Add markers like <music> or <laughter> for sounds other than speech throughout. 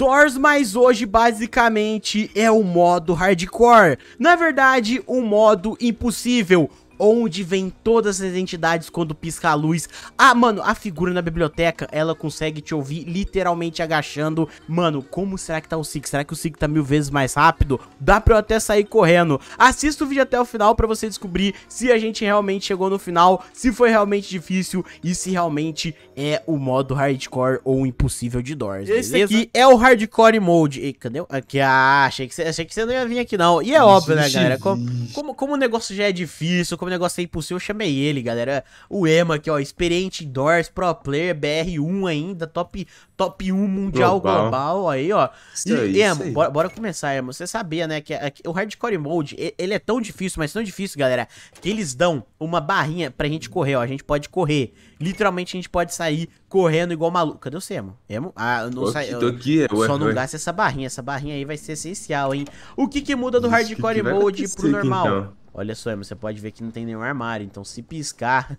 Doors, mas hoje basicamente é o modo hardcore. Na verdade, o modo impossível, onde vem todas as entidades quando pisca a luz. Ah, mano, a figura na biblioteca, ela consegue te ouvir literalmente agachando. Mano, como será que tá o Six? Será que o Six tá mil vezes mais rápido? Dá pra eu até sair correndo. Assista o vídeo até o final pra você descobrir se a gente realmente chegou no final, se foi realmente difícil e se realmente é o modo hardcore ou impossível de Doors, Esse beleza? aqui é o hardcore mode. E, cadê? Aqui, ah, achei que, você, não ia vir aqui não. E é óbvio, né, galera? Como, como, como o negócio já é difícil, como um negócio aí pro seu eu chamei ele, galera. O Ema aqui, ó, experiente indoors, pro player, BR1 ainda, top, top 1 mundial global, global aí, ó. Isso e, Ema, bora, bora, começar, Ema. Você sabia, né, que, que o Hardcore Mode, ele é tão difícil, mas tão difícil, galera, que eles dão uma barrinha pra gente correr, ó. A gente pode correr. Literalmente, a gente pode sair correndo igual maluco. Cadê você, Emo? Emo? Ah, eu não saí. Aqui, eu, é, ué, só não gasta essa barrinha. Essa barrinha aí vai ser essencial, hein? O que que muda do Hardcore Mode pro normal? Então. Olha só, você pode ver que não tem nenhum armário, então se piscar.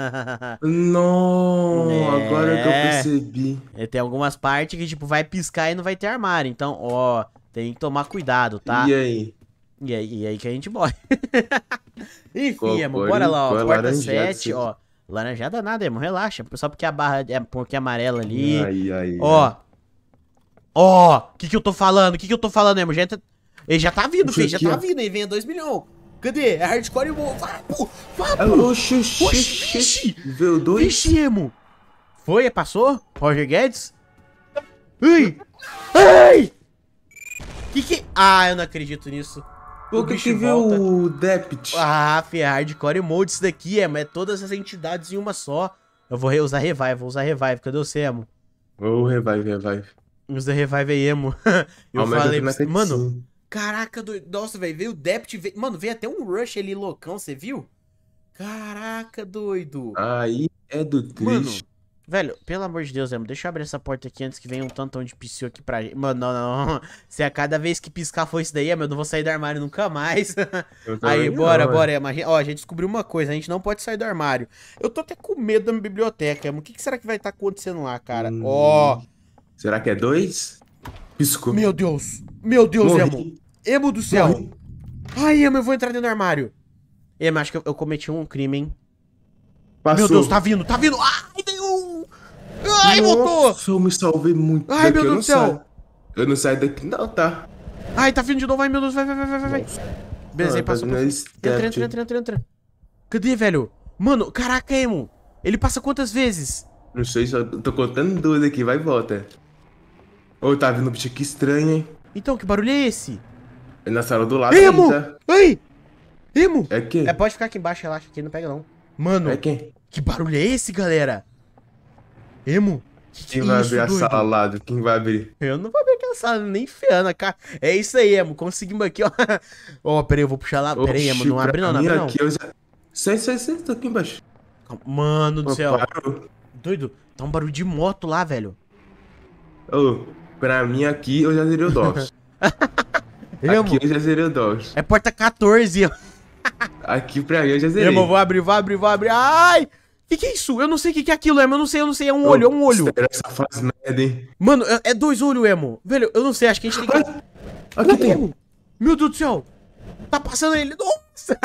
<laughs> não, é... agora é que eu percebi. É, tem algumas partes que, tipo, vai piscar e não vai ter armário. Então, ó, tem que tomar cuidado, tá? E aí? E aí, e aí que a gente morre. <laughs> Enfim, amor, bora lá, ó. É Quarta 7, ó. Laranjada nada, irmão. Relaxa. Só porque a barra é porque é amarela ali. Aí, aí, ó. Ó, o que que eu tô falando? O que que eu tô falando, irmão? Já tá... Ele já tá vindo, filho. Já tá vindo. aí vem a 2 milhões. Cadê? É hardcore e bom. Vapo, vapo. Vá, pô! É Oxi, Veio dois. Vixe, emo. Foi? Passou? Roger Guedes? Ai! Ai! Que que... Ah, eu não acredito nisso. O que que veio o Dept? Ah, fi, é hardcore mode isso daqui, Emo. É, é todas as entidades em uma só. Eu vou usar revive, vou usar revive. Cadê você, Emo? Ô, revive, revive. Usa revive aí, Emo. <laughs> eu Ao ah, falei... Mano... Caraca, do... nossa, velho, veio o Dept, veio... mano, veio até um Rush ali loucão, você viu? Caraca, doido. Aí é do triste. Mano, velho, pelo amor de Deus, Emo, deixa eu abrir essa porta aqui antes que venha um tantão de psiu aqui pra gente. Mano, não, não, <laughs> Se a cada vez que piscar for isso daí, Emo, eu não vou sair do armário nunca mais. <laughs> Aí, bora, não, bora, Emo. Ó, a gente descobriu uma coisa, a gente não pode sair do armário. Eu tô até com medo da minha biblioteca, mano, O que, que será que vai estar tá acontecendo lá, cara? Hum. Ó. Hum. Será que é dois? Piscou. Meu Deus. Meu Deus, Morri. Emo. Emo do céu. Morri. Ai, Emo, eu vou entrar dentro do armário. Emo, acho que eu, eu cometi um crime, hein? Passou. Meu Deus, tá vindo, tá vindo. Ai, tem um. Ai, Nossa, eu me salvei muito. Ai, meu Deus do céu. Saio. Eu não saio daqui, não, tá? Ai, tá vindo de novo. Ai, meu Deus, vai, vai, vai, vai, vai. Beleza, ah, aí passou. Tá entra, entra, entra, entra, entra. Cadê, velho? Mano, caraca, Emo. Ele passa quantas vezes? Não sei, só tô contando duas aqui, vai e volta. Ô, oh, tá vindo um bicho aqui estranho, hein? Então, que barulho é esse? É na sala do lado. Emo! ei, Emo! É quem? É, pode ficar aqui embaixo, relaxa, aqui não pega não. Mano, é quem? que barulho é esse, galera? Emo? Que quem que é vai isso, abrir doido? a sala lado? Quem vai abrir? Eu não vou abrir aquela sala, nem ferrando na cara. É isso aí, Emo, conseguimos aqui, ó. <laughs> Ó, oh, peraí, eu vou puxar lá. Oxi, peraí, Emo, não abre não, não abre não. Aqui, eu já... Sai, sai, sai, tô aqui embaixo. Mano do céu. Doido, tá um barulho de moto lá, velho. Ô, oh. Pra mim aqui, eu já zerei o DOS. <laughs> aqui eu já zerei o DOS. É porta 14. aqui pra mim eu já zerei. Irmão, vou abrir, vou abrir, vou abrir. Ai! Que que é isso? Eu não sei o que, que é aquilo, Emo. Eu não sei, eu não sei. É um olho, é um olho. Essa fase merda, hein? Mano, é, é dois olhos, Emo. Velho, eu não sei. Acho que a gente tem que... Aqui é tem. Meu Deus do céu. Tá passando ele. Nossa.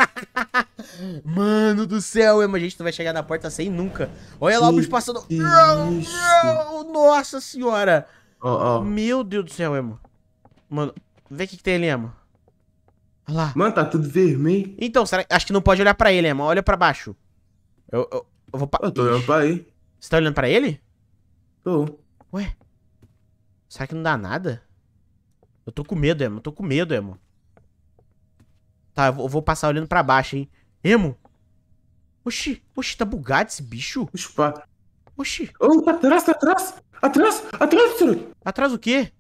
<laughs> Mano do céu, Emo. A gente não vai chegar na porta sem nunca. Olha lá o bicho passando. Não, é nossa senhora ó, ó. Meu Deus do céu, Emo. Mano, vê o que, que tem ali, Emo. Olha lá. Mano, tá tudo vermelho. Então, será acho que não pode olhar pra ele, Emo. Olha pra baixo. Eu, eu, eu vou... Pa... Eu tô olhando pra ele. Você tá olhando pra ele? Tô. Ué? Será que não dá nada? Eu tô com medo, Emo. Eu tô com medo, Emo. Tá, vou, eu vou passar olhando pra baixo, hein. Emo? Oxi, oxi, tá bugado esse bicho? Oxi, pá. Oxi. Oh, tá atrás, tá atrás! Atrás! Atrás, Tsuruk! Atrás o quê?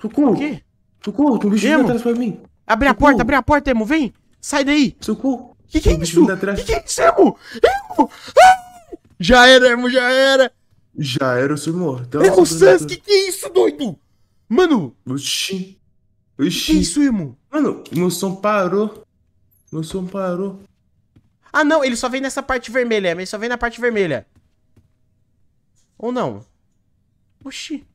Socorro! O quê? Socorro, tem um bicho vindo atrás pra mim! Abre a porta, abre a porta, Emo, vem! Sai daí! Socorro! Que que é isso? Que que é isso, Emo? Emo! Ah! Já era, Emo, já era! Já era, eu sou morto. Então, Emo Sans, que que é isso, doido? Mano! Oxi! Oxi! Que, que é isso, Emo? Mano, meu som parou. Meu som parou. Ah, não, ele só vem nessa parte vermelha, ele só vem na parte vermelha. Ou não? Oxi.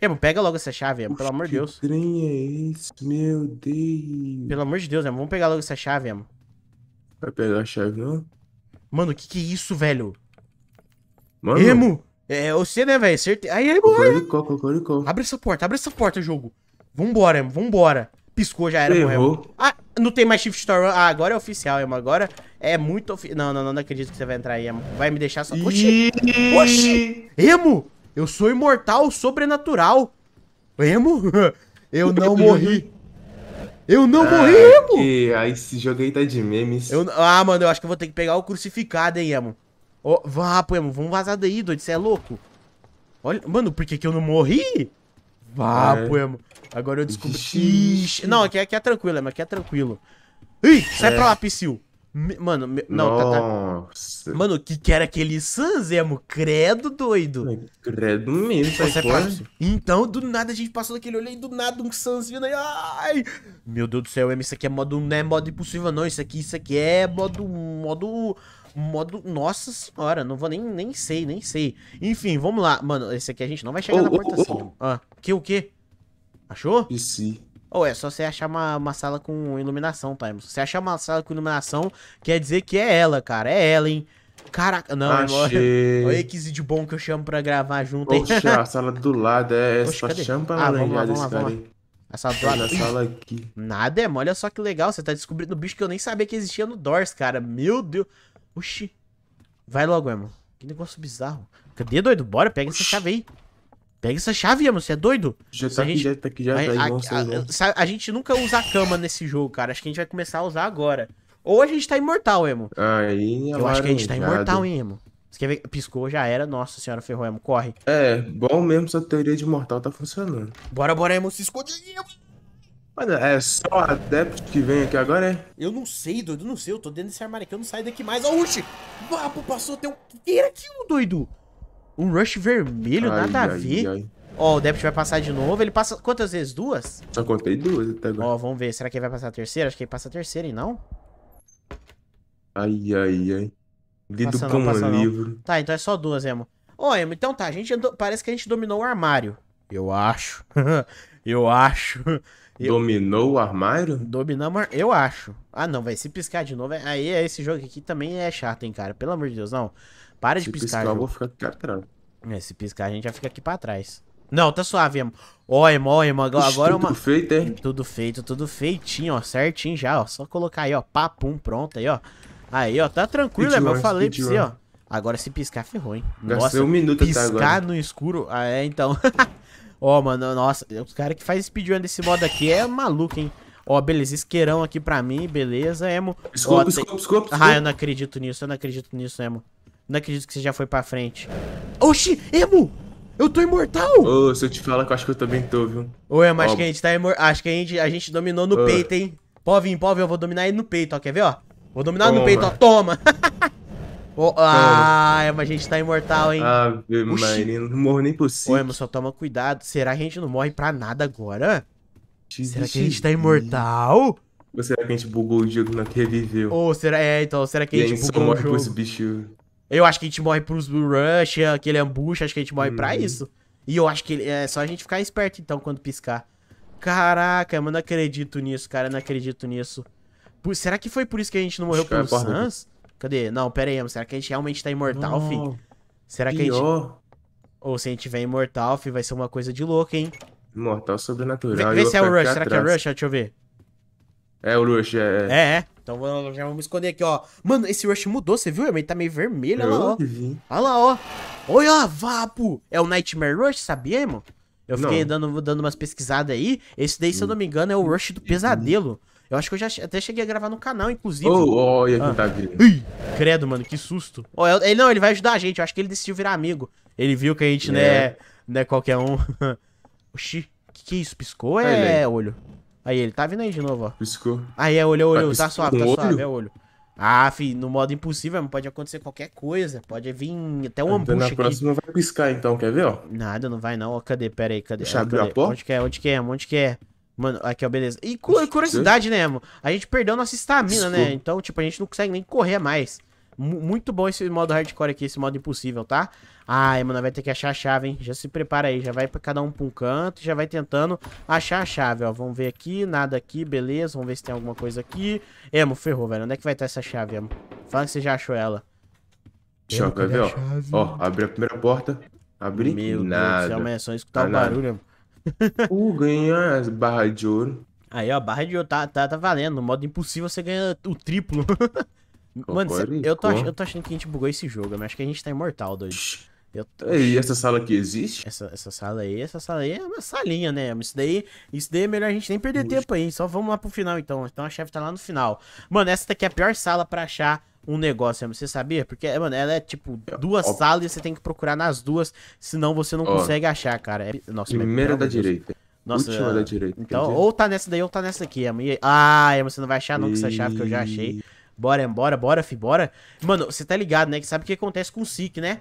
Emo, é, pega logo essa chave, Emo, é, pelo amor de Deus. Que trem é esse? Meu Deus. Pelo amor de Deus, Emo, é, vamos pegar logo essa chave, Emo. Vai pegar a chave, não? Mano, o que que é isso, velho? Mano. Emo! É você, né, velho? Certeza. Aí, Emo, Cocoricó, Abre essa porta, abre essa porta, jogo. Vambora, Emo, vambora piscou, já era, morreu. Ah, não tem mais Shift Storm. Ah, agora é oficial, Emo. Agora é muito oficial. Não, não, não, não, acredito que você vai entrar, aí, Emo. Vai me deixar só. Oxi! Oxi! Emo! Eu sou imortal sobrenatural. Emo? <laughs> Eu não morri. Eu não ah, morri, Emo! Que... Ah, esse jogo aí tá de memes. Eu... Ah, mano, eu acho que eu vou ter que pegar o crucificado, hein, Emo. Oh, vá, pô, Emo, vamos vazar daí, doido. Você é louco? Olha, mano, por que, que eu não morri? Papo, ah, é. emo. É, Agora eu descobri. Ixi. Não, aqui, é, aqui é tranquilo, emo. É, aqui é tranquilo. Ih, sai é. pra lá, Psyu. Mano, me... não, Nossa. Tá, tá, Nossa. Mano, o que que era aquele Sans, emo? Credo doido. Credo mesmo, sai sai pra... Então, do nada, a gente passou daquele olho aí, do nada, um Sans vindo aí. Ai! Meu Deus do céu, emo, isso aqui é modo. Não é modo impossível, não. Isso aqui, isso aqui é modo. modo modo. Nossa senhora, não vou nem, nem sei, nem sei. Enfim, vamos lá. Mano, esse aqui a gente não vai chegar oh, na porta oh, assim. Oh. Ah, que o que? Achou? E sim. Ou é só você achar uma, uma sala com iluminação, Time. Tá, se você achar uma sala com iluminação, quer dizer que é ela, cara. É ela, hein? Caraca, não, Achei. Olha, que de bom que eu chamo pra gravar junto, hein? Poxa, a sala do lado é <laughs> essa. Cadê? Chama pra ah, vamos lá, vamos lá, vamos lá. Essa sala, sala aqui. Nada, é, olha só que legal. Você tá descobrindo bicho que eu nem sabia que existia no Doors, cara. Meu Deus. Oxi. Vai logo, Emo. Que negócio bizarro. Cadê, doido? Bora, pega Oxi. essa chave aí. Pega essa chave, Emo. Você é doido? Já tá, gente... já tá aqui, já tá aí. A, a, a, a, gente nunca usa cama nesse jogo, cara. Acho que a gente vai começar a usar agora. Ou a gente tá imortal, Emo. Aí, é Eu acho que a gente tá imortal, hein, Emo. Você quer ver? Piscou, já era. Nossa senhora, ferrou, Emo. Corre. É, bom mesmo essa teoria de mortal tá funcionando. Bora, bora, Emo. Se esconde, Mano, é só adepto que vem aqui agora, é? Eu não sei, doido, não sei. Eu tô dentro desse armário aqui, eu não saio daqui mais. Ó, oh, Rush! Vapo, passou, tem um... Era aqui um doido! Um Rush vermelho, ai, nada ai, a ver. Ai. Ó, o Dept vai passar de novo. Ele passa quantas vezes? Duas? Só contei duas até agora. Ó, vamos ver. Será que ele vai passar a terceira? Acho que ele passa a terceira, e não? Ai, ai, ai. Lido como livro. Tá, então é só duas, Emo. Ó, Emo, então tá. A gente andou... Parece que a gente dominou o armário. Eu acho. <laughs> eu acho. Eu... Dominou o armário? Dominou, Eu acho. Ah, não, vai se piscar de novo. É, aí é esse jogo aqui também é chato, hein, cara. Pelo amor de Deus, não. Para se de piscar. piscar eu vou ficar aqui atrás. É, se piscar, a gente já fica aqui pra trás. Não, tá suave, irmão. Ó, irmão, ó, Agora, Ixi, tudo uma... feito, hein? Tudo feito, tudo feitinho, ó. Certinho já, ó. Só colocar aí, ó. Papum, pronto aí, ó. Aí, ó. Tá tranquilo, irmão. Eu falei pra você, ó. Agora se piscar, ferrou, hein? Nossa, Gastei um minuto piscar até agora. no escuro. Ah, é, então. <laughs> Ó, oh, mano, nossa, os cara que faz speedrun desse modo aqui é maluco, hein? Ó, oh, beleza, isqueirão aqui pra mim, beleza, Emo. Desculpa, oh, desculpa, tem... Ah, eu não acredito nisso, eu não acredito nisso, Emo. Não acredito que você já foi pra frente. Oxi, Emo! Eu tô imortal! Ô, oh, se eu te falar que eu acho que eu também tô, viu? Ô, Emo, acho que a gente tá imortal. Acho que a gente, a gente dominou no peito, hein? Pode vir, pode vir, eu vou dominar ele no peito, ó. Quer ver, ó? Vou dominar Toma. no peito, ó. Toma! <laughs> Oh, ah, mas a gente tá imortal, hein? Ave Maria, não morro nem por si. Ô, Ema, só toma cuidado. Será que a gente não morre pra nada agora? Jesus será que a gente tá imortal? Ou será que a gente bugou o jogo não reviveu? Ou será... É, então, será que a gente, a gente bugou o jogo? Bicho. Eu acho que a gente morre pros Rush, aquele ambush, acho que a gente morre hum. pra uhum. isso. E eu acho que é só a gente ficar esperto, então, quando piscar. Caraca, mano, não acredito nisso, cara, não acredito nisso. Por... será que foi por isso que a gente não morreu acho é pelo Sans? Cadê? Não, pera aí, será que a gente realmente tá imortal, fi? Será que pior. a gente. Ou se a gente tiver imortal, fi, vai ser uma coisa de louco, hein? Imortal sobrenatural. Vê, vê se é o Rush. Será atrás. que é o Rush? Deixa eu ver. É o Rush, é. É, é. é. Então já vamos esconder aqui, ó. Mano, esse Rush mudou, você viu? Ele tá meio vermelho, olha lá, ó. Olha lá, ó. Olha lá, vapo! É o Nightmare Rush, sabia, irmão? Eu fiquei dando, dando umas pesquisadas aí. Esse daí, se eu não hum. me engano, é o Rush do Pesadelo. Eu acho que eu já até cheguei a gravar no canal, inclusive. Oh, olha ah. tá credo, mano, que susto. Oh, ele, não, ele vai ajudar a gente. Eu acho que ele decidiu virar amigo. Ele viu que a gente, né, é. né, não é qualquer um. <laughs> Oxi, que que é isso? Piscou? É, é olho. Aí, ele tá vindo aí de novo, ó. Piscou. Aí, é olho, é olho. Tá, tá suave, tá suave, olho? é olho. Ah, fi, no modo impossível, pode acontecer qualquer coisa. Pode vir até um ambush Na próxima aqui. vai piscar, então. Quer ver, ó? Nada, não vai não. Ó, cadê? Pera aí, cadê? Deixa ah, cadê? a porta. Onde que é? Onde que é? Onde que é? Mano, aqui, ó, beleza. E curiosidade, né, amor? A gente perdeu nossa estamina, né? Então, tipo, a gente não consegue nem correr mais. M muito bom esse modo hardcore aqui, esse modo impossível, tá? Ai, mano, vai ter que achar a chave, hein? Já se prepara aí, já vai pra cada um pra um canto, já vai tentando achar a chave, ó. Vamos ver aqui, nada aqui, beleza. Vamos ver se tem alguma coisa aqui. Emo, ferrou, velho. Onde é que vai estar essa chave, Emo? Fala que você já achou ela. choca eu ver, ó. É ó, abri a primeira porta. Abri Meu nada. Deus do céu, mas é só escutar tá o barulho, Emo. Uh, ganha as barras de ouro. Aí, ó, barra de ouro tá, tá, tá valendo. No modo impossível você ganha o triplo. <laughs> Mano, cê, eu, tô achando, eu tô achando que a gente bugou esse jogo, mas acho que a gente tá imortal, doido. Tô... É, e essa sala aqui existe? Essa, essa sala aí, essa sala aí é uma salinha, né? Mas isso daí, isso daí é melhor a gente nem perder tempo aí. Só vamos lá pro final, então. Então a chave tá lá no final. Mano, essa daqui é a pior sala pra achar um negócio, você sabia? Porque, mano, ela é tipo é, duas salas e você tem que procurar nas duas, senão você não Ó, consegue achar, cara. É... Nossa, primeira mas, da direita. Nossa, última da ah, direita. Então, ou tá nessa daí ou tá nessa aqui. E... Ah, você não vai achar nunca e... essa chave que eu já achei. Bora, embora, bora, fi, bora. Mano, você tá ligado, né? Que sabe o que acontece com o Sick, né?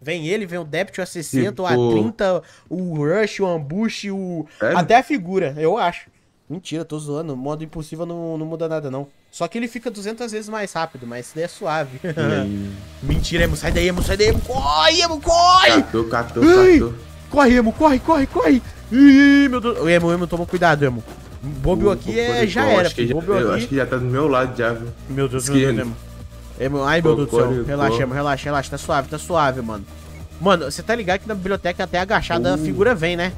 Vem ele, vem o Dept, o A60, o A30, o Rush, o Ambush, o. É? Até a figura, eu acho. Mentira, tô zoando. modo impossível não, não muda nada, não. Só que ele fica 200 vezes mais rápido, mas isso daí é suave. <laughs> Mentira, Emo. Sai daí, Emo. Sai daí, Emo. Corre, Emo. Corre! Catou, catou, catou. Corre, Emo. Corre, corre, corre. Ih, meu Deus. Emo, Emo, toma cuidado, Emo. Bobeou aqui é, já era. Acho que já, eu acho que já tá do meu lado já, viu? Meu Deus, meu Deus, Emo. Ai, meu Deus do céu. Relaxa, Emo. Relaxa, relaxa. Tá suave, tá suave, mano. Mano, você tá ligado que na biblioteca até agachada a uh. figura vem, né?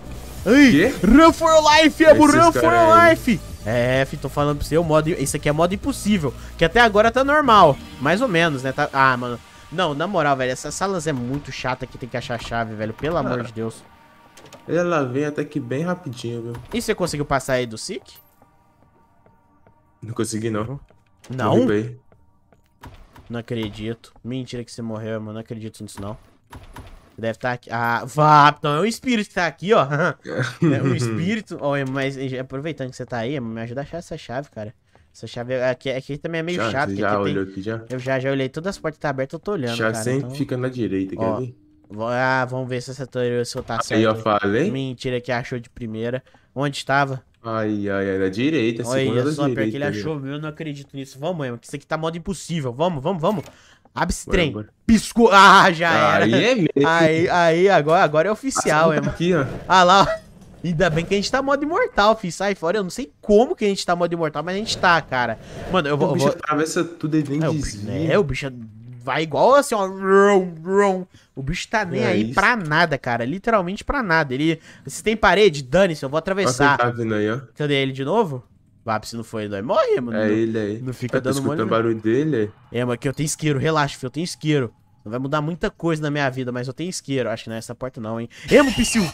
Ai, Run for your life, Emo. Run for your life. É, fi, tô falando pra você, o modo, isso aqui é modo impossível, que até agora tá normal, mais ou menos, né? Tá, ah, mano, não, na moral, velho, essas salas é muito chata que tem que achar a chave, velho, pelo Cara, amor de Deus. Ela vem até que bem rapidinho, viu? E você conseguiu passar aí do SIC? Não consegui, não. Não? Não acredito. Mentira que você morreu, mano, não acredito nisso, não. Deve estar tá aqui. Ah, vá! então é um espírito que tá aqui, ó. <laughs> é um espírito. Oh, mas aproveitando que você tá aí, me ajuda a achar essa chave, cara. Essa chave é aqui, aqui também é meio já, chato. Você já olhou tem... aqui já? Eu já, já olhei. Todas as portas estão tá abertas, eu tô olhando, já cara. sempre então... fica na direita, quer ó, ver? Ah, vamos ver se essa teoria se eu tá certo. Aí eu falei. Mentira que achou de primeira. Onde estava? Ai, ai, na direita, Olha segunda Olha só, pior que ele achou, eu não acredito nisso. Vamos, mano, que isso aqui tá modo impossível. Vamos, vamos, vamos. Abstrem. Piscou. Ah, já aí era. É mesmo. Aí, aí agora, agora é oficial, é. Tá aqui, ó. Ah lá, ó. Ainda bem que a gente tá modo imortal, fi. Sai fora. Eu não sei como que a gente tá modo imortal, mas a gente tá, cara. Mano, eu vou. O bicho vou... atravessa tudo e nem é, desvia. É, o, é, o bicho vai igual assim, ó. Rum, rum. O bicho tá nem é aí isso. pra nada, cara. Literalmente pra nada. Ele. Se tem parede, dane-se, eu vou atravessar. tá vindo aí, ó. Cadê ele de novo? Bap, se não foi morre mano. É ele aí. Não fica tá dando mole. o barulho dele? É, mas que eu tenho isqueiro, relaxa, filho, eu tenho isqueiro. Não vai mudar muita coisa na minha vida, mas eu tenho isqueiro. Acho que não é essa porta não, hein. Emo, psiu!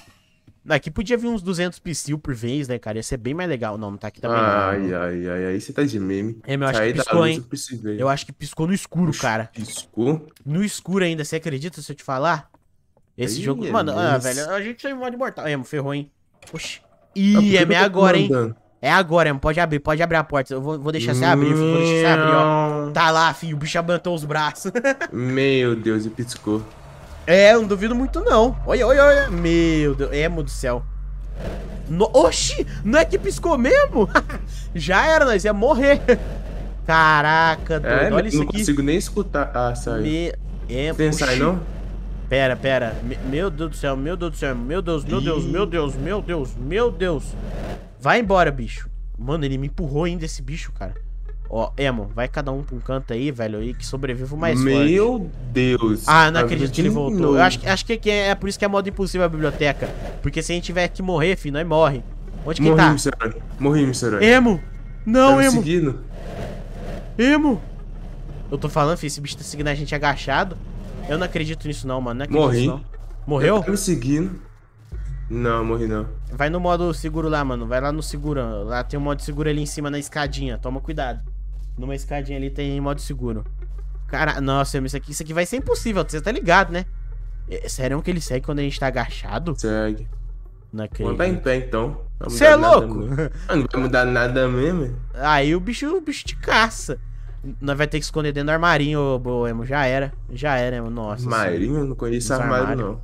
Aqui podia vir uns 200 psil por vez, né, cara? Ia ser bem mais legal. Não, não tá aqui também. Tá ai, não, ai, ai, aí você tá de meme. É, meu, acho que piscou, hein? Eu, acho que piscou no escuro, cara. Piscou? No escuro ainda, você acredita se eu te falar? Esse aí, jogo. É Mano, ah, velho, a gente saiu em modo mortal. É, ferrou, hein? Oxi. Ih, é, é agora, hein? É agora, mano. Pode abrir, pode abrir a porta. Eu vou, vou deixar você abrir, Meu... vou deixar você abrir, ó. Tá lá, filho. O bicho abantou os braços. <laughs> Meu Deus, e piscou. É, não duvido muito, não. Olha, olha, olha. Meu Deus. É, meu do céu. No... Oxi, não é que piscou mesmo? <laughs> Já era, nós ia morrer. <laughs> Caraca, é, doido. É, olha isso aqui. Não consigo nem escutar. Ah, saiu. Me... É, Tem oxi. não? Pera, pera. Me... Meu Deus do céu, meu Deus do céu, meu Deus, meu Deus, meu Deus, meu Deus, meu Deus. Meu Deus. Vai embora, bicho. Mano, ele me empurrou ainda esse bicho, cara. Ó, Emo, vai cada um pra um canto aí, velho, aí que sobreviva mais Meu Deus. Ah, não acredito que ele voltou. Eu acho, acho é que é, é, por isso que é modo impossível a biblioteca. Porque se a gente tiver que morrer, filho, nós morre. Onde que morri, tá? Senhor. Morri, Mr. Emo! Não, tá Emo! Seguindo. Emo! Eu tô falando, filho, esse bicho tá seguindo a gente agachado. Eu não acredito nisso não, mano. Não acredito Morri. Não. Morreu? Eu tá me seguindo. Não, morri não. Vai no modo seguro lá, mano. Vai lá no seguro. Lá tem um modo seguro ali em cima na escadinha. Toma cuidado. Numa escadinha ali tem modo seguro. Cara, nossa, isso aqui, isso aqui vai ser impossível. Você tá ligado, né? É, é sério que ele segue quando a gente tá agachado? Segue. Naquele... Manda em pé, então. Você é louco? Ah, não vai mudar nada mesmo. Aí o bicho, o bicho te caça. Nós vai ter que esconder dentro do armarinho, ô, Emo. Já era. Já era, Emo. Nossa. Armarinho? Assim, não conheço armário, armário, não.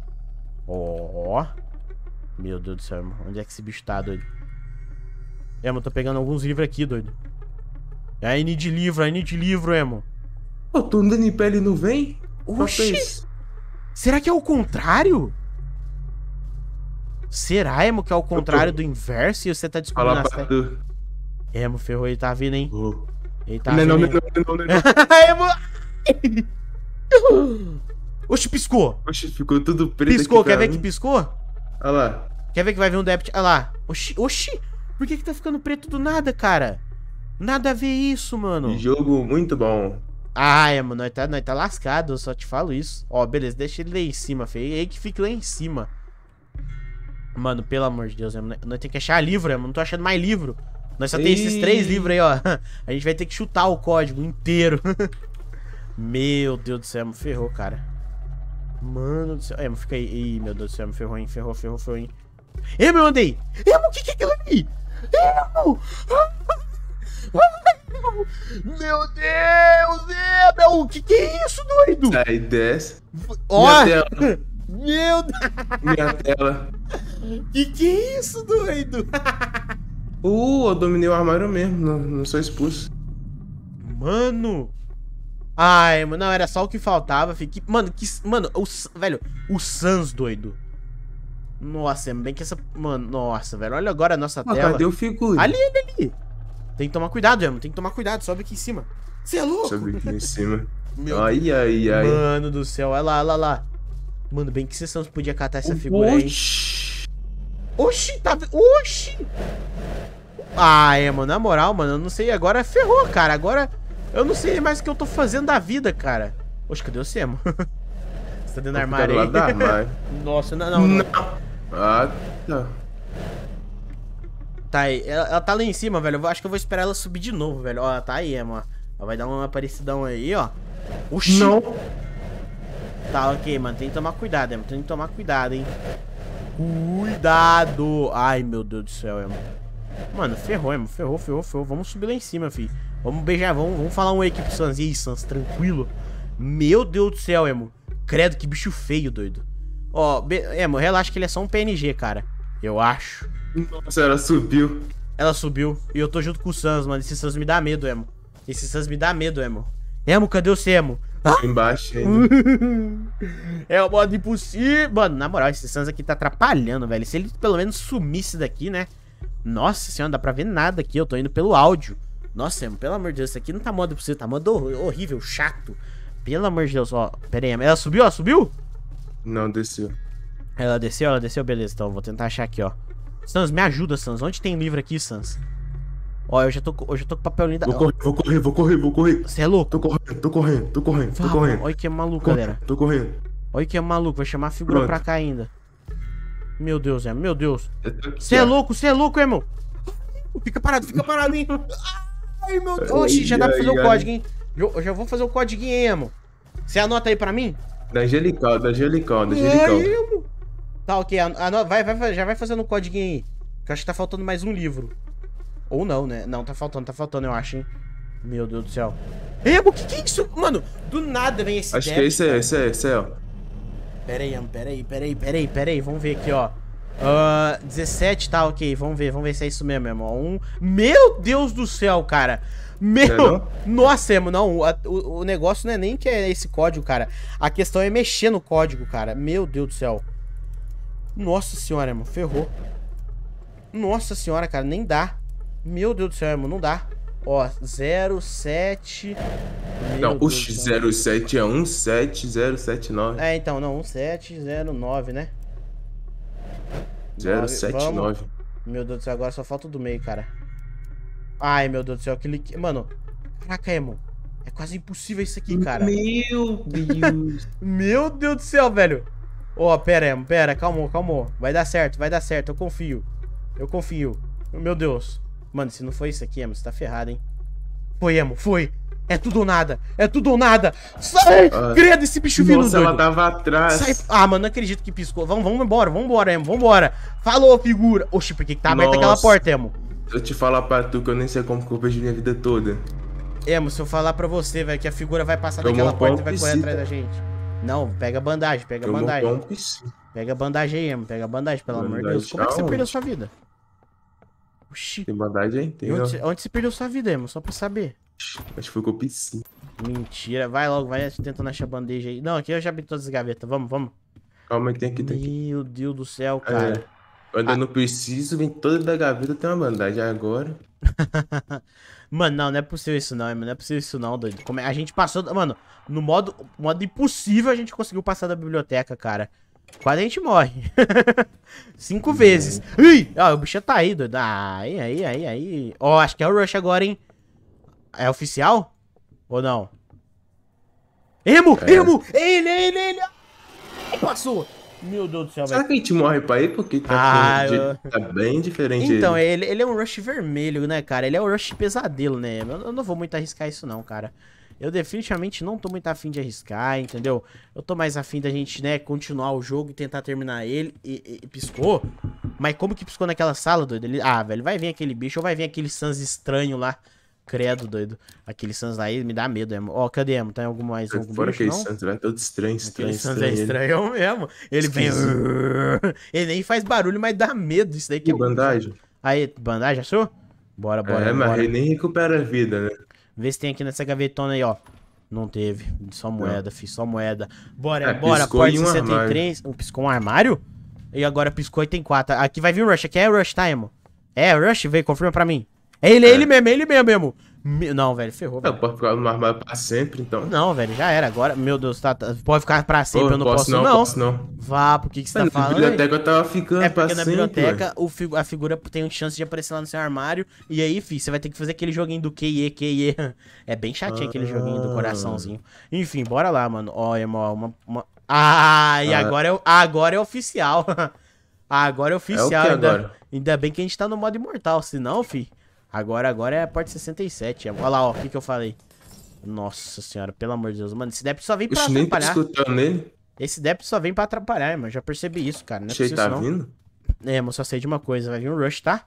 Ó. Oh. Meu Deus do céu, irmão. Onde é que esse bicho tá, doido? É, mano, tô pegando alguns livros aqui, doido. É a N de livro, a N de livro, é, mano. Pô, tu anda em pele e não vem? Oxi! Será que é o contrário? Será, Emo, que é o contrário tô... do inverso e você tá descobrindo as técnicas? Emo, é, ferrou, ele tá vindo, hein? Oh. Ele tá não, vindo. Não, não, não, não, não. <laughs> É, Emo! Oxi, piscou! Oxi, ficou tudo preto. Piscou, aqui, quer ver que piscou? Olha lá. Quer ver que vai vir um Dept? Olha lá. Oxi, oxi. Por que que tá ficando preto do nada, cara? Nada a ver isso, mano. Jogo muito bom. Ah, é, mano, nós tá, nós tá lascado, eu só te falo isso. Ó, beleza, deixa ele lá em cima, feio. Ele que fica lá em cima. Mano, pelo amor de Deus, mano, é, nós temos que achar livro, é, mano. Não tô achando mais livro. Nós só e... tem esses três livros aí, ó. <laughs> A gente vai ter que chutar o código inteiro. <laughs> Meu Deus do céu, ferrou, cara. Mano do céu. É, fica aí. Ih, meu Deus do céu, me ferrou, hein? Ferrou, ferrou, ferrou, hein? Emo, eu andei! Emo, o que, que é aquilo ali? Emo! Meu Deus, Emo! O que, que é isso, doido? Sai, desce. Ó! Minha tela. Meu Deus! Minha tela. Que que é isso, doido? Uh, eu dominei o armário mesmo, não, não sou expulso. Mano! Ai, mano, não, era só o que faltava. Fiquei... Mano, que... Mano, o... velho, o Sans doido. Nossa, é bem que essa... Mano, nossa, velho. Olha agora a nossa ah, tela. Cadê o figurino? Ali, ali, ali. Tem que tomar cuidado, mano. Tem que tomar cuidado. Sobe aqui em cima. Você é louco? Sobe aqui em cima. <laughs> Meu ai, ai, ai. Mano do céu. Olha lá, olha lá, lá. Mano, bem que Sans podia catar essa figura aí. Oxi. Oxi, tá... Oxi. Ah, é, mano. Na moral, mano. Eu não sei. Agora ferrou, cara. Agora... Eu não sei mais o que eu tô fazendo da vida, cara. Oxe, cadê o Semo? <laughs> Você tá dentro do armário aí? Da <laughs> armário. Nossa, não, não. não. Ah, tá. Tá aí. Ela, ela, tá lá em cima, velho. Eu acho que eu vou esperar ela subir de novo, velho. Ó, ela tá aí, Emma. É, ela vai dar uma aparecidão aí, ó. Oxi! Não! Tá, ok, mano. Tem que tomar cuidado, Emma. É, Tem que tomar cuidado, hein. Cuidado! Ai, meu Deus do céu, Emma. É, mano, ferrou, Emma. Ferrou, ferrou, ferrou. Vamos subir lá em cima, filho. Vamos beijar, vamos, vamos falar uma pro Sans. E aí, Sans, tranquilo? Meu Deus do céu, Emo. Credo, que bicho feio, doido. Ó, Emo, relaxa que ele é só um PNG, cara. Eu acho. Nossa, ela subiu. Ela subiu. E eu tô junto com o Sans, mano. Esse Sans me dá medo, Emo. Esse Sans me dá medo, Emo. Emo, cadê o Emo? Tá ah. Embaixo ainda. <laughs> é o modo impossível. Mano, na moral, esse Sans aqui tá atrapalhando, velho. Se ele pelo menos sumisse daqui, né? Nossa senhora, não dá pra ver nada aqui. Eu tô indo pelo áudio. Nossa, pelo amor de Deus, isso aqui não tá modo você, tá modo horrível, chato. Pelo amor de Deus, ó. Pera aí, ela subiu, ela subiu? Não, desceu. Ela desceu, ela desceu, beleza. Então, vou tentar achar aqui, ó. Sans, me ajuda, Sans. Onde tem livro aqui, Sans? Ó, eu já tô, eu já tô com papel lindo. Vou correr, vou correr, vou correr, vou correr. Você é louco? Tô correndo, tô correndo, tô correndo, Vá, tô correndo. Olha que é maluco, tô galera. Tô correndo. Olha que é maluco, vai chamar a figura Pronto. pra cá ainda. Meu Deus, é, meu Deus. Você é, tá é louco, você é louco, irmão. Fica parado, fica parado, hein. Ah! <laughs> Ai, meu Deus. Oxi, já dá pra fazer o código, hein? Eu já vou fazer o código, hein, emo? Você anota aí pra mim? Da Angelical, da Angelical, da Angelical. É, emo. Tá, ok. vai, vai, já vai fazendo o código aí. Que eu acho que tá faltando mais um livro. Ou não, né? Não, tá faltando, tá faltando, eu acho, hein? Meu Deus do céu. Emo, o que, que é isso? Mano, do nada vem esse Acho que é esse, é, esse é, esse ó. Pera aí, amo, pera aí, pera aí, pera aí, pera aí. Vamos ver aqui, ó. Uh, ah, 17, tá, ok. Vamos ver, vamos ver se é isso mesmo, irmão. Um... Meu Deus do céu, cara. Meu, não? nossa, irmão, não, o, o negócio não é nem que é esse código, cara. A questão é mexer no código, cara. Meu Deus do céu. Nossa senhora, irmão, ferrou. Nossa senhora, cara, nem dá. Meu Deus do céu, irmão, não dá. Ó, 07. Não, oxi, 07 é 17079. É, então, não, 1709, né? 079. Meu Deus do céu, agora só falta o do meio, cara. Ai, meu Deus do céu, aquele. Mano, caraca, Emo. É quase impossível isso aqui, cara. Meu Deus. <laughs> meu Deus do céu, velho. Ó, oh, pera, Emo, pera, calmou, calmou. Vai dar certo, vai dar certo, eu confio. Eu confio. Meu Deus. Mano, se não foi isso aqui, Emo, você tá ferrado, hein? Foi, Emo, foi. É tudo ou nada. É tudo ou nada. Sai! Ah, Credo, esse bicho vindo, Nossa, doido. ela tava atrás. Sai. Ah, mano, não acredito que piscou. Vamos, vamos embora, vamos embora, Emo, vamos embora. Falou, figura. Oxi, por que, tá aberta aquela porta, Emo? Eu te falar pra tu que eu nem sei como que eu vejo minha vida toda. Emo, se eu falar pra você, velho, que a figura vai passar daquela porta e vai correr atrás da gente. Não, pega a bandagem, pega a bandagem. Pega a bandagem aí, Emo, pega a bandagem, pelo bandagem, amor de Deus. Como é que você perdeu sua vida? Oxi. Tem bandagem, tem. Onde, onde você perdeu sua vida, Emo? Só pra saber. Acho que foi o Mentira. Vai logo, vai tentando achar a bandeja aí. Não, aqui eu já abri todas as gavetas. Vamos, vamos. Calma aí, tem aqui, tem aqui. Meu Deus do céu, cara. É, eu ainda ah. não preciso, vem toda da gaveta, tem uma bandagem agora. <laughs> mano, não, não é possível isso não, mano. Não é possível isso não, doido. Como é? A gente passou, mano, no modo, modo impossível a gente conseguiu passar da biblioteca, cara. Quase a gente morre. <laughs> Cinco é. vezes. Ih! Ó, o bicho tá aí, doido. Ah, aí, aí, aí, aí. Ó, acho que é o Rush agora, hein? É oficial? Ou não? Emo! É. Emo! Ele, ele, ele! Ai, passou! Meu Deus do céu, Será que a gente morre pra ele? Porque tá, ah, eu... tá bem diferente. Então, ele. ele. é um rush vermelho, né, cara? Ele é um rush pesadelo, né? Eu não vou muito arriscar isso, não, cara. Eu definitivamente não tô muito afim de arriscar, entendeu? Eu tô mais afim da gente, né, continuar o jogo e tentar terminar ele. E, e piscou? Mas como que piscou naquela sala, doido? Ele... Ah, velho, vai vir aquele bicho ou vai vir aquele Sans estranho lá. Credo, doido. Aquele Sans aí me dá medo, Emo. É ó, oh, cadê Emo? Tem tá algum mais? Algum Fora aquele Sans né? todo estranho, estranho, aquele estranho. Sans é estranho é mesmo. Ele vem... <laughs> Ele nem faz barulho, mas dá medo. Isso daí que... É e bandagem? Aí, bandagem, achou? Bora, bora, É, mas bora. ele nem recupera a vida, né? Vê se tem aqui nessa gavetona aí, ó. Não teve. Só moeda, fiz só moeda. Bora, é, bora. Porte um 63. piscou um armário? E agora piscou e tem quatro. Aqui vai vir o Rush. Aqui é Rush, tá, Emo? É, Rush? Vem, confirma pra mim. É ele, é, é, ele mesmo, é ele mesmo, mesmo. Não, velho, ferrou. Não, velho. pode ficar no armário pra sempre, então. Não, velho, já era. Agora, meu Deus, tá, tá pode ficar pra sempre, Pô, eu não posso, posso não. Não, posso não. Vá, por que, que você tá Mas tá falando? Na biblioteca aí? eu tava ficando é pra sempre. na biblioteca o a figura tem chance de aparecer lá no seu armário. E aí, fi, você vai ter que fazer aquele joguinho do QE, QE. <laughs> É bem chatinho ah. aquele joguinho do ah. coraçãozinho. Enfim, bora lá, mano. Olha, é uma. uma... Ah, e ah. Agora, é, agora é oficial. <laughs> agora é, é oficial. É ainda, agora? ainda bem que a gente tá no modo imortal, senão, fi. Agora, agora é a parte 67. Olha lá, ó, o que, que eu falei. Nossa senhora, pelo amor de Deus. Mano, esse débito só vem pra Oxe, tá atrapalhar. Nem tô nele. Esse débito só vem pra atrapalhar, irmão. Já percebi isso, cara. Não é tá não. vindo? É, mas só sei de uma coisa. Vai vir um rush, tá?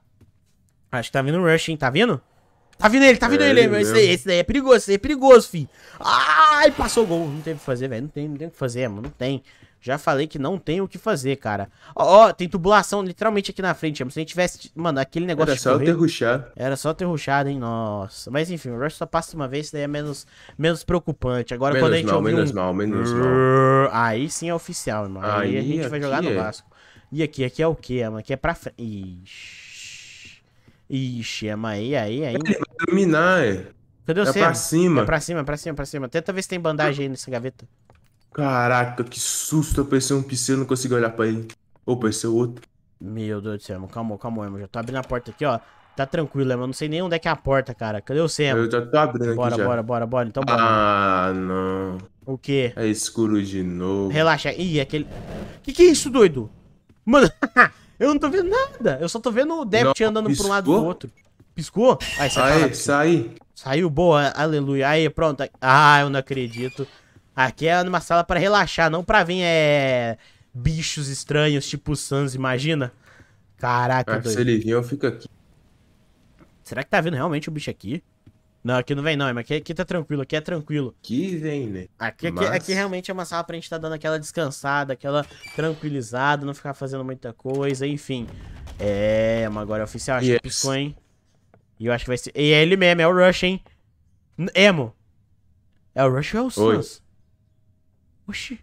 Acho que tá vindo um rush, hein? Tá vindo? Tá vindo ele, tá vindo é ele, ele Esse daí, esse daí é perigoso, esse daí é perigoso, fi. Ai, passou o gol. Não tem o que fazer, velho. Não tem, não tem o que fazer, mano. Não tem. Já falei que não tem o que fazer, cara. Ó, tem tubulação literalmente aqui na frente, é Se a gente tivesse. Mano, aquele negócio. Era só correr, ter ruxado. Era só ter ruxado, hein? Nossa. Mas enfim, o Rush só passa uma vez, isso daí é menos, menos preocupante. Agora menos quando a gente. Mal, menos um... mal, menos mal. Aí sim é oficial, irmão. Aí, aí a gente vai jogar é... no Vasco. E aqui, aqui é o quê, mano? Aqui é pra frente. Ixi. Ixi, é mas aí, aí, aí. Ele vai dominar, é. Cadê É pra cima. É pra cima, pra cima, pra cima. Tenta ver se tem bandagem aí nessa gaveta. Caraca, que susto. Eu pensei um PC, e não consegui olhar pra ele. Ou pensei outro. Meu Deus do céu, Calma, calma, irmão. Já tô abrindo a porta aqui, ó. Tá tranquilo, irmão. Não sei nem onde é que é a porta, cara. Cadê o Sam? Eu já tô abrindo bora, aqui. Bora, já. bora, bora, bora. Então bora. Ah, não. O quê? É escuro de novo. Relaxa. Ih, aquele. Que que é isso, doido? Mano, <laughs> eu não tô vendo nada. Eu só tô vendo o Dept andando pra um lado do outro. Piscou? Ai, sai. sai. Saiu, boa. Aleluia. Aí, pronto. Ah, eu não acredito. Aqui é numa sala para relaxar, não para vir é, bichos estranhos tipo Sans, imagina. Caraca, ah, doido. Se ele vier, eu fico aqui. Será que tá vindo realmente o bicho aqui? Não, aqui não vem não, mas aqui, aqui tá tranquilo, aqui é tranquilo. Aqui vem, né? Aqui, mas... aqui, aqui, realmente é uma sala pra gente tá dando aquela descansada, aquela tranquilizada, não ficar fazendo muita coisa, enfim. É, mas agora é oficial, acho yes. que piscou, hein? E eu acho que vai ser... E é ele mesmo, é o Rush, hein? Emo. É o Rush ou é o Sans? Oi. Oxi.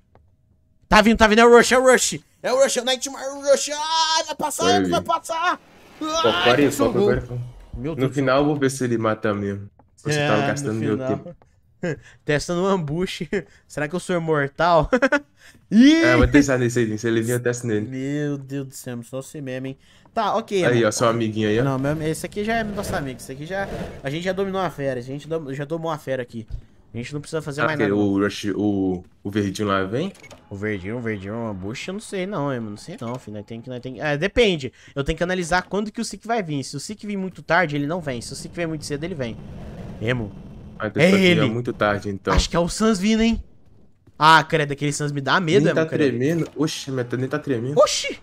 Tá vindo, tá vindo. É o Rush, é o Rush. É o Rush, é o Nightmare, é o Rush. Ah, vai passar, vai passar. Ai, Pô, Meu Deus no final eu vou ver se ele mata mesmo. você é, tava gastando meu tempo. <laughs> Testando um ambush. <laughs> Será que eu sou imortal? <laughs> Ih! É, vou testar nesse aí, se ele vir, eu testo nele. Meu Deus do céu, só se assim mesmo, hein? Tá, ok. Aí, ó, seu amiguinho aí, ó. Não, esse aqui já é nosso amigo. Esse aqui já. A gente já dominou a fera. A gente já tomou a fera aqui. A gente não precisa fazer ah, mais nada. O, Rush, o, o verdinho lá vem? O verdinho, o verdinho, uma bucha, eu não sei não, eu não sei não, filho. Nós tem que, nós tem... É, depende. Eu tenho que analisar quando que o Sick vai vir. Se o Sick vir muito tarde, ele não vem. Se o Sick vem muito cedo, ele vem. Emo. Ah, então é ele. muito tarde, então. Acho que é o Sans vindo, hein? Ah, credo, é aquele Sans me dá medo, nem é, Emo, tá credo. tremendo. Oxi, minha tá, nem tá tremendo. Oxi!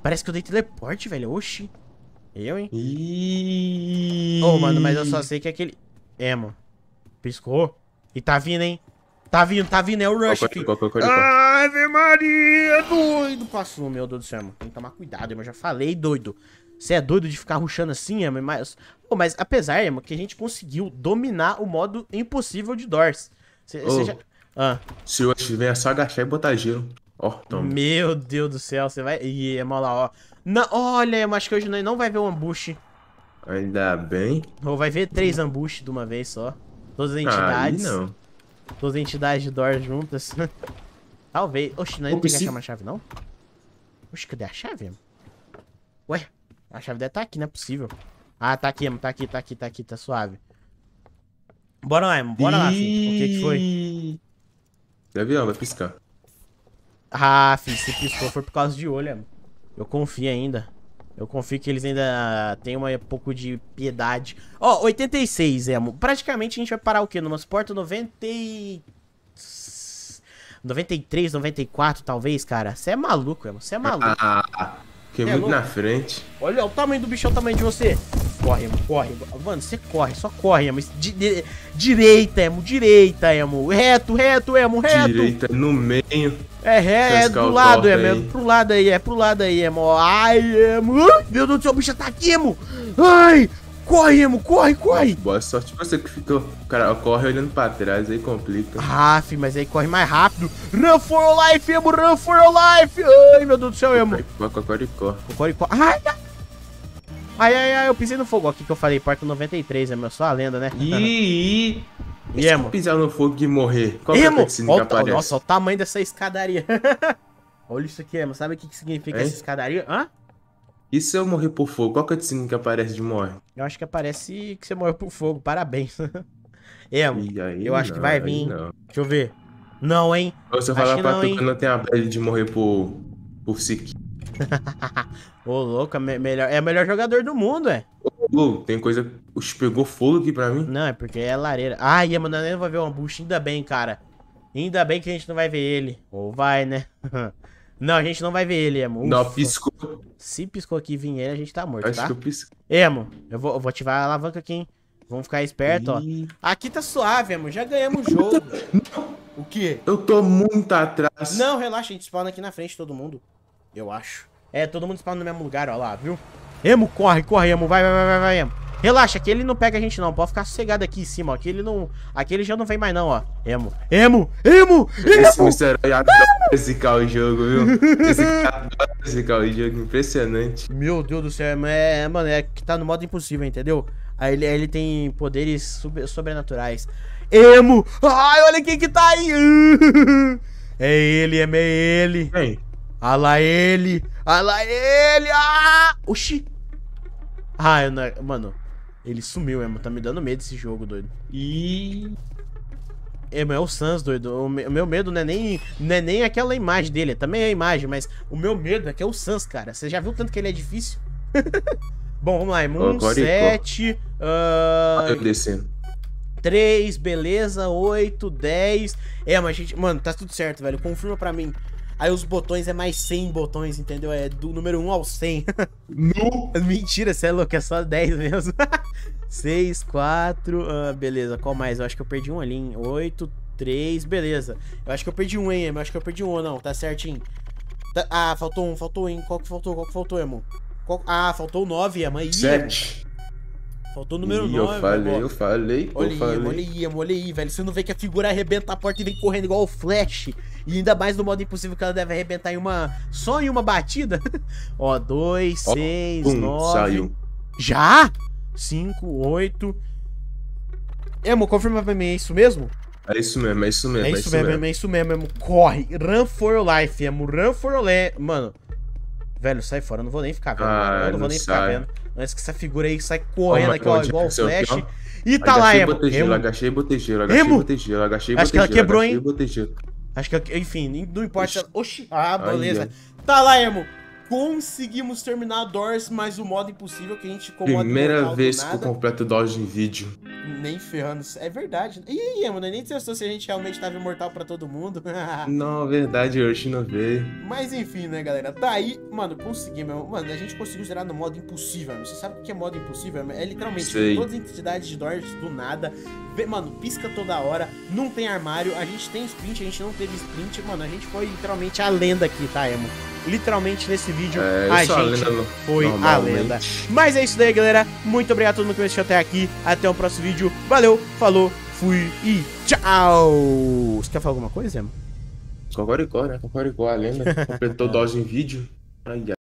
Parece que eu dei teleporte, velho. Oxi. Eu, hein? Oh, mano, mas eu só sei que é aquele... Emo. Piscou? E tá vindo, hein? Tá vindo, tá vindo, é o Rush, filho. Ave Maria, doido. Passou, meu Deus do céu, mano. Tem que tomar cuidado, irmão. já falei, doido. Você é doido de ficar ruxando assim, irmão, mas... Pô, mas apesar, irmão, que a gente conseguiu dominar o modo impossível de Dors Cê, oh, já... ah. Se eu estiver, é só agachar e botar giro. Ó, oh, Meu Deus do céu, você vai... Ih, irmão, é lá, ó. Na... Olha, eu acho que hoje não vai ver um ambush. Ainda bem. Ou vai ver três ambush de uma vez só. Todas as entidades. todas as entidades de Doors juntas. <laughs> Talvez. Oxe, não, tem que achar uma chave, não? Oxe, cadê a chave? Ué, a chave deve estar tá aqui, não é possível. Ah, tá aqui, tá aqui, tá aqui, tá aqui, tá suave. Bora lá, bora lá, filho. O que que foi? deve avião, vai piscar. Ah, filho, se piscou foi por causa de olho, Eu confio ainda. Eu confio que eles ainda têm um pouco de piedade. Ó, oh, 86, Emo. Praticamente a gente vai parar o quê? Numas portas 90 e... 93, 94, talvez, cara. Você é maluco, Emo. Você é maluco. Ah, fiquei é muito louco. na frente. Olha, o tamanho do bicho, o tamanho de você corre, emo, corre. Mano, você corre, só corre, emo. Di di direita, emo, direita, emo. Reto, reto, emo, reto. Direita, no meio. É, é, é do lado, emo. É pro lado aí, é pro lado aí, emo. Ai, emo. Meu Deus do céu, o bicho tá aqui, emo. Ai, Corre, emo, corre, corre! Boa sorte você que ficou. Cara, corre olhando pra trás, aí complica. Ah, mas aí corre mais rápido. Run for your life, emo, run for your life! Ai, meu Deus do céu, emo. Cocoricó. Cocoricó. Ai, ai, Ai, ai, ai, eu pisei no fogo. Aqui que eu falei, parque 93, é meu, só a lenda, né? Ih, e se eu pisar no fogo e morrer? Qual é emo? É que aparece? nossa, olha o tamanho dessa escadaria. <laughs> olha isso aqui, Emo. Sabe o que, que significa é? essa escadaria? Hã? E se eu morrer por fogo? Qual cutscene é que aparece de morre? Eu acho que aparece que você morreu por fogo. Parabéns. <laughs> Emo, aí, eu acho que vai vir. Não. Deixa eu ver. Não, hein? Você se eu falar pra tu que não tem a pele de morrer por, por psique. Ô, louco, é, melhor, é o melhor jogador do mundo, é. Lu, tem coisa. pegou fogo aqui pra mim? Não, é porque é lareira. Ai, ah, mano, eu não vou ver o Ambush, ainda bem, cara. Ainda bem que a gente não vai ver ele. Ou vai, né? <laughs> não, a gente não vai ver ele, Emo. Ufa. Não, piscou. Se piscou aqui e vir ele, a gente tá morto, Acho tá? Que eu pisco. Emo, eu vou, eu vou ativar a alavanca aqui, hein? Vamos ficar esperto, ó. Aqui tá suave, Emo. Já ganhamos o jogo. <laughs> o quê? Eu tô muito atrás. Não, relaxa, a gente spawna aqui na frente todo mundo eu acho. É, todo mundo spawna no mesmo lugar, ó lá, viu? Emo, corre, corre, Emo, vai, vai, vai, vai, vai, Emo. Relaxa, que ele não pega a gente não, pode ficar sossegado aqui em cima, ó, aqui ele não... Aqui ele já não vem mais não, ó. Emo, Emo, Emo, Emo! Esse monstro adora zicar o jogo, viu? Esse cara adora é o jogo, impressionante. Meu Deus do céu, Emo é, mano, é que tá no modo impossível, entendeu? Aí ele, ele tem poderes sobrenaturais. Emo! Ai, olha quem que tá aí! <laughs> É ele, é é ele. Vem. Ala lá ele! ala lá ele! Ah! Oxi! Ah, eu não... É, mano, ele sumiu, mano. É, tá me dando medo esse jogo, doido. E... Emo, é, é o Sans, doido. O meu medo não é, nem, não é nem aquela imagem dele. Também é a imagem, mas o meu medo é que é o Sans, cara. Você já viu tanto que ele é difícil? <laughs> Bom, vamos lá. É um, sete... Uh... Ah, eu descendo. 3, beleza, 8, 10. É, mas a gente. Mano, tá tudo certo, velho. Confirma pra mim. Aí os botões é mais 100 botões, entendeu? É do número 1 ao 100. No. <laughs> Mentira, você é louco, é só 10 mesmo. 6, <laughs> 4. Ah, beleza, qual mais? Eu acho que eu perdi um ali, hein? 8, 3, beleza. Eu acho que eu perdi um, hein, Eu acho que eu perdi um, ou não, tá certinho. Tá... Ah, faltou um, faltou um, hein? Qual que faltou? Qual que faltou, irmão? Qual... Ah, faltou 9, Emma. Ih, 7. Faltou o número 9. Eu falei, eu falei, eu falei. Olha aí, olha aí, velho. Você não vê que a figura arrebenta a porta e vem correndo igual o Flash. E ainda mais no modo impossível que ela deve arrebentar em uma. Só em uma batida. <laughs> Ó, 2, 6, 9. Saiu. Já? 5, 8. Emo, confirma pra mim, é isso mesmo? É isso mesmo, é isso mesmo. É, é isso, é isso mesmo, mesmo, é isso mesmo, Emo. Corre. Run for your life, Emo. Run for your life. Mano. Velho, sai fora, eu não vou nem ficar vendo. Ah, eu não, não vou nem sai. ficar vendo. Antes que essa figura aí sai correndo oh, aqui, ó, igual o Flash. E tá agachei, lá, Emo. Botei gelo, agachei, botei gelo, agachei, botei gelo, agachei, botei gelo. Acho que ela quebrou, hein? Acho que, enfim, não importa. Oxi. Ah, beleza. Ai, Tá lá, Emo conseguimos terminar a Doors, mas o modo impossível que a gente como Primeira vez que eu completo Doors em vídeo. Nem ferrando, é verdade. E aí, mano, nem testou se a gente realmente estava imortal para todo mundo. <laughs> não, verdade, hoje não veio. Mas enfim, né, galera? Tá aí, mano, conseguimos. Mano, a gente conseguiu zerar no modo impossível, Você sabe o que é modo impossível? É literalmente Sei. todas as entidades de Doors do nada. Mano, pisca toda hora, não tem armário, a gente tem sprint, a gente não teve sprint, mano, a gente foi literalmente a lenda aqui, tá, Emo? literalmente nesse vídeo é, a gente a foi a lenda. Mas é isso daí, galera. Muito obrigado a todo mundo que me assistiu até aqui. Até o próximo vídeo. Valeu, falou, fui e tchau! Você quer falar alguma coisa, Emma? Cocoricó, né? Cocoricó, a lenda. Completou <laughs> dose em vídeo. Ai, ai.